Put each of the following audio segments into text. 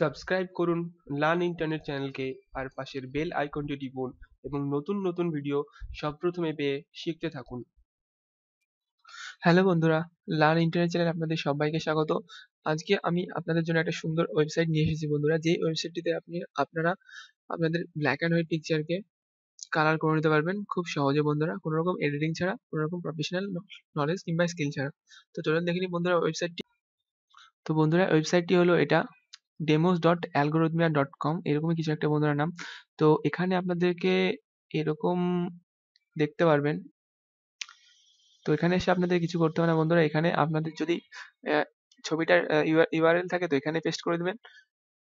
subscribe করুন learn internet চ্যানেলকে আর পাশের বেল আইকনটি টিপুন এবং নতুন নতুন ভিডিও সবপ্রথমে পেয়ে শিখতে থাকুন হ্যালো বন্ধুরা লার্ন ইন্টারনেট চ্যানেল আপনাদের সবাইকে স্বাগত আজকে আমি আপনাদের জন্য একটা সুন্দর ওয়েবসাইট নিয়ে এসেছি বন্ধুরা যে ওয়েবসাইটটিতে আপনি আপনারা আপনাদের ব্ল্যাক অ্যান্ড হোয়াইট পিকচারকে কালার করে নিতে পারবেন খুব সহজে বন্ধুরা কোনো রকম এডিটিং ছাড়া কোনো রকম প্রফেশনাল নলেজ কিংবা স্কিল ছাড়া তো চলুন দেখিনি বন্ধুরা ওয়েবসাইটটি তো বন্ধুরা ওয়েবসাইটটি হলো এটা demos dot algorithmia dot com এরকমই কিছু একটা বন্ধুরা নাম তো এখানে আপনাদেরকে এরকম দেখতে পারবেন তো এখানে এসে আপনাদের কিছু করতে হবে না বন্ধুরা এখানে আপনাদের যদি ছবিটার ইউআরএল থাকে তো এখানে পেস্ট করে দেবেন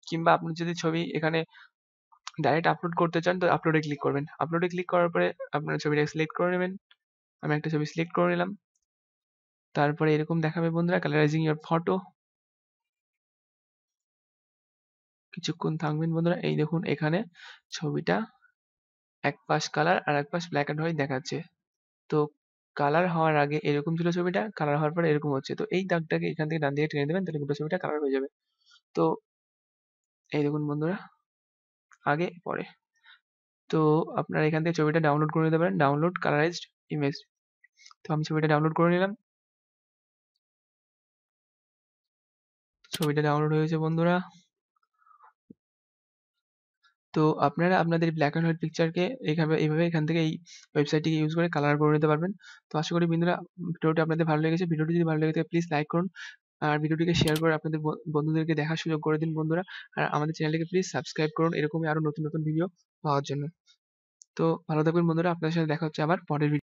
কিংবা আপনি যদি ছবি এখানে ডাইরেক্ট আপলোড করতে চান তো আপলোডে ক্লিক করবেন আপলোডে ক্লিক করার পরে আপনার ছবিটা সিলেক্ট করে নেবেন আমি একটা ছবি সিলেক্ট করে নিলাম তারপরে এরকম দেখাবে বন্ধুরা কালারাইজিং ইউর ফটো কিছুক্ষণ থাকবেন বন্ধুরা এই দেখুন এখানে ছবিটা এক পাশ কালার আর এক পাশ ব্ল্যাক অ্যান্ড হোয়াইট দেখাচ্ছে তো কালার হওয়ার আগে এরকম ছিল ছবিটা কালার হওয়ার পরে এরকম হচ্ছে তো এই দাগটাকে এখান থেকে ডান দিকে টেনে দেবেন তাহলে গোটা ছবিটা কালার হয়ে যাবে তো এই দেখুন বন্ধুরা আগে পরে তো আপনারা এখান থেকে ছবিটা ডাউনলোড করে নিতে পারেন ডাউনলোড কালারাইজড ইমেজ তো আমি ছবিটা ডাউনলোড করে নিলাম ছবিটা ডাউনলোড হয়েছে বন্ধুরা তো আপনারা আপনাদের ব্ল্যাক অ্যান্ড হোয়াইট পিকচারকে এইভাবে এইভাবে এখান থেকে এই ওয়েবসাইটটিকে ইউজ করে কালার করে নিতে পারবেন তো আশা করি বন্ধুরা ভিডিওটি আপনাদের ভালো লেগেছে ভিডিওটি যদি ভালো লেগে থাকে প্লিজ লাইক করুন আর ভিডিওটিকে শেয়ার করে আপনাদের বন্ধুদেরকে দেখার সুযোগ করে দিন বন্ধুরা আর আমাদের চ্যানেলটিকে প্লিজ সাবস্ক্রাইব করুন এরকমই আরও নতুন নতুন ভিডিও পাওয়ার জন্য তো ভালো থাকবেন বন্ধুরা আপনাদের সাথে দেখা হচ্ছে আবার পরের ভিডিও